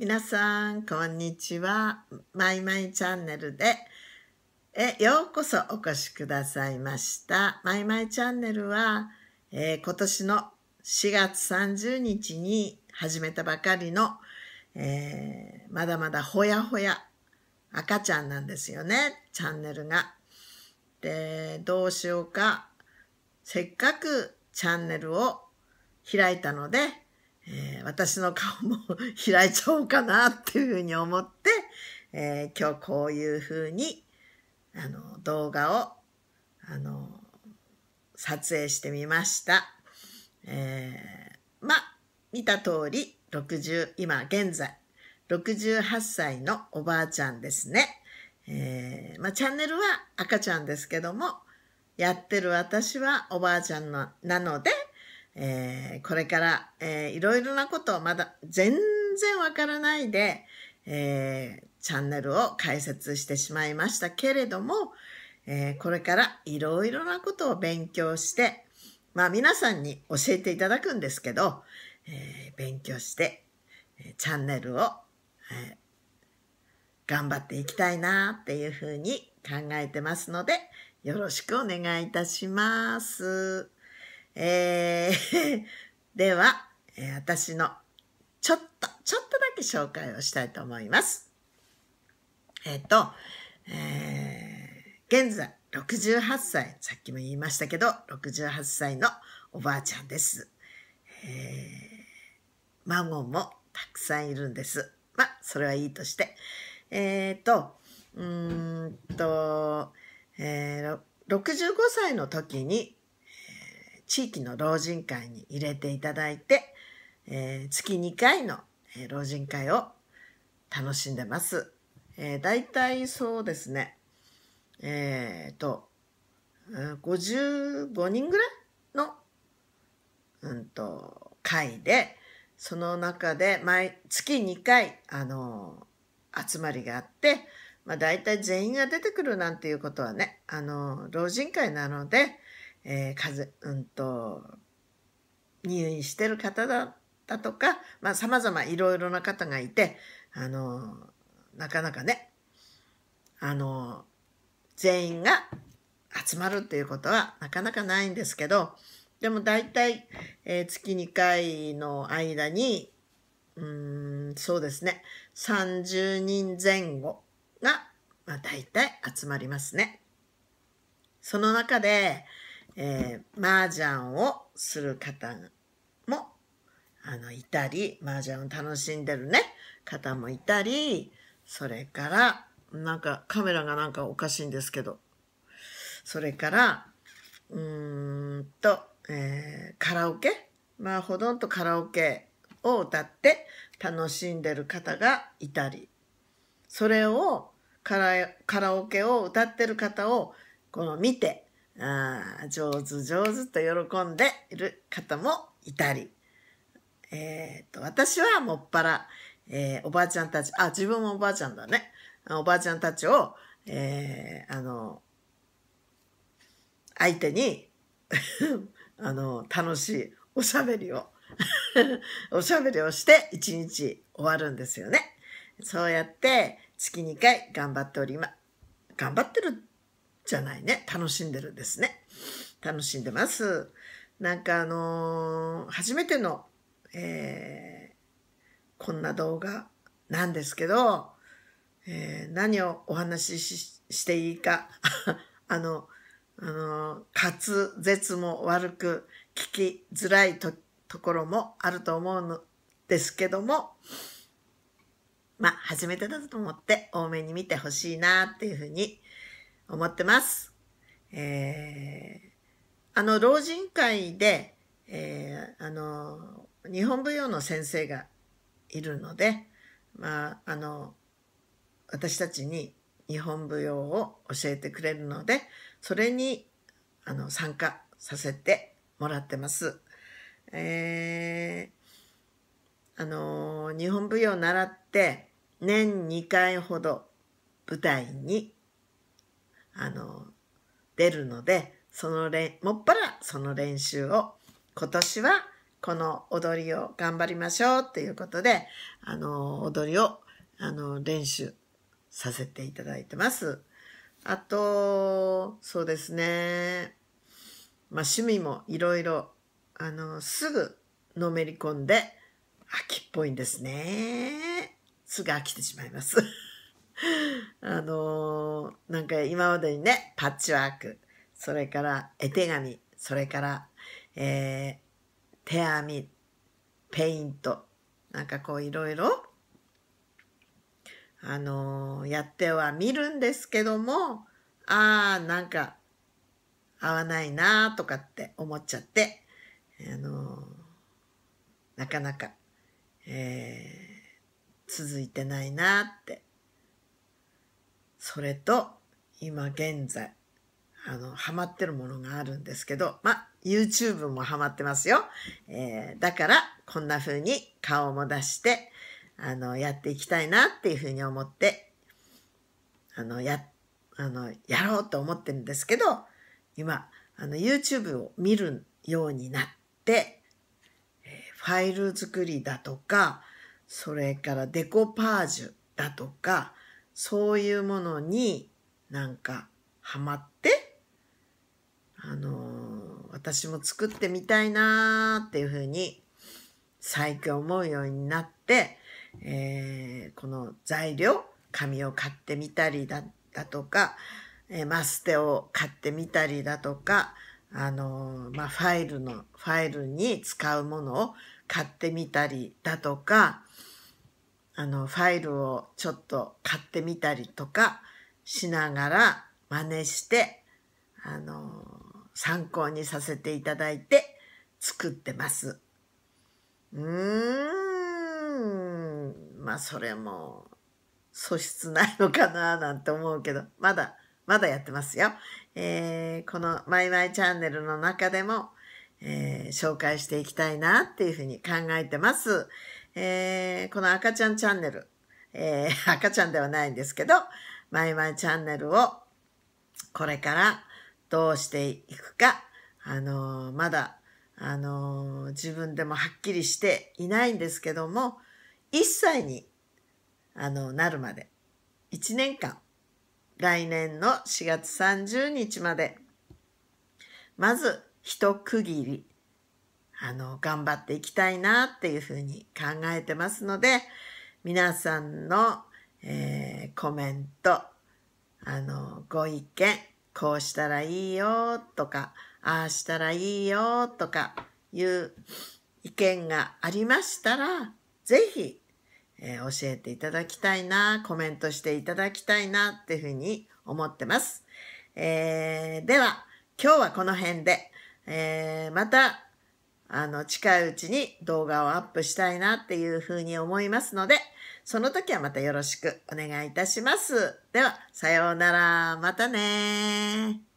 皆さんこんにちはまいまいチャンネルでえようこそお越しくださいましたまいまいチャンネルは、えー、今年の4月30日に始めたばかりの、えー、まだまだほやほや赤ちゃんなんですよねチャンネルが。でどうしようかせっかくチャンネルを開いたのでえー、私の顔も開いちゃおうかなっていうふうに思って、えー、今日こういうふうにあの動画をあの撮影してみました。えー、まあ見た通り60今現在68歳のおばあちゃんですね。えー、まチャンネルは赤ちゃんですけどもやってる私はおばあちゃんのなのでえー、これから、えー、いろいろなことをまだ全然わからないで、えー、チャンネルを解説してしまいましたけれども、えこれからいろいろなことを勉強して、まあ皆さんに教えていただくんですけど、え勉強して、チャンネルを、え頑張っていきたいなっていうふうに考えてますので、よろしくお願いいたします。えー では、え私のちょっと、ちょっとだけ紹介をしたいと思います。えっ、ー、と、えー、現在68歳、さっきも言いましたけど、68歳のおばあちゃんです。えー、孫もたくさんいるんです。まあ、それはいいとして。えっ、ー、と、うんと、えー、65歳の時に地域の老人会に入れていただいて、えー、月2回の、老人会を楽しんでます。えー、たいそうですね、えっ、ー、と、55人ぐらいの、うんと、会で、その中で毎月2回、あのー、集まりがあって、まあ、たい全員が出てくるなんていうことはね、あのー、老人会なので、えー、風うんと入院してる方だったとかまあさまざまいろいろな方がいてあのなかなかねあの全員が集まるっていうことはなかなかないんですけどでも大体、えー、月2回の間にうんそうですね30人前後が、まあ、大体集まりますね。その中で、えー、麻雀をする方もあのいたり、麻雀を楽しんでるね、方もいたり、それから、なんかカメラがなんかおかしいんですけど、それから、うーんと、えー、カラオケまあ、ほとんどカラオケを歌って楽しんでる方がいたり、それをカラカラオケを歌ってる方をこの見て、あ上手上手と喜んでいる方もいたり、えーと、と私はもっぱら、えー、おばあちゃんたちあ自分もおばあちゃんだねおばあちゃんたちを、えー、あの相手に あの楽しいおしゃべりを おしゃべりをして一日終わるんですよね。そうやって月2回頑張っておりま、頑張ってるじゃないね楽しんでるんですね楽しんでますなんかあのー、初めての、えー、こんな動画なんですけど、えー、何をお話ししていいか あの、あの滑舌も悪く聞きづらいところもあると思うのですけどもまあ初めてだと思って多めに見てほしいなっていうふうに思ってます。えー、あの、老人会で、えー、あの、日本舞踊の先生がいるので、まあ、あの、私たちに日本舞踊を教えてくれるので、それに、あの、参加させてもらってます。えー、あの、日本舞踊を習って、年2回ほど舞台にあの出るのでそのれもっぱらその練習を今年はこの踊りを頑張りましょうっていうことであの踊りをあの練習させていただいてます。あとそうですねまあ趣味もいろいろあのすぐのめり込んで秋っぽいんですね。すぐ飽きてしまいます。あのー、なんか今までにね、パッチワーク、それから絵手紙、それから、えー、手編み、ペイント、なんかこういろいろ、あのー、やっては見るんですけども、ああ、なんか合わないなーとかって思っちゃって、あのー、なかなか、えー、続いてないなってそれと今現在あのハマってるものがあるんですけどまあ YouTube もハマってますよ、えー、だからこんな風に顔も出してあのやっていきたいなっていう風に思ってあのやあのやろうと思ってるんですけど今あの YouTube を見るようになって、えー、ファイル作りだとかそれからデコパージュだとかそういうものになんかハマって、あのー、私も作ってみたいなーっていうふうに最近思うようになって、えー、この材料、紙を買ってみたりだだとか、えー、マステを買ってみたりだとか、あのー、まあ、ファイルの、ファイルに使うものを買ってみたりだとか、あのファイルをちょっと買ってみたりとかしながら真似してあの参考にさせていただいて作ってます。うーんまあそれも素質ないのかななんて思うけどまだまだやってますよ。えー、この「マイマイチャンネル」の中でも、えー、紹介していきたいなっていうふうに考えてます。えー、この赤ちゃんチャンネル、えー、赤ちゃんではないんですけど、マイマイチャンネルをこれからどうしていくか、あのー、まだ、あのー、自分でもはっきりしていないんですけども、1歳に、あのー、なるまで、1年間、来年の4月30日まで、まず一区切り、あの、頑張っていきたいなっていうふうに考えてますので、皆さんの、えー、コメント、あの、ご意見、こうしたらいいよとか、ああしたらいいよとかいう意見がありましたら、ぜひ、えー、教えていただきたいな、コメントしていただきたいなっていうふうに思ってます。えー、では、今日はこの辺で、えー、またあの、近いうちに動画をアップしたいなっていうふうに思いますので、その時はまたよろしくお願いいたします。では、さようなら。またね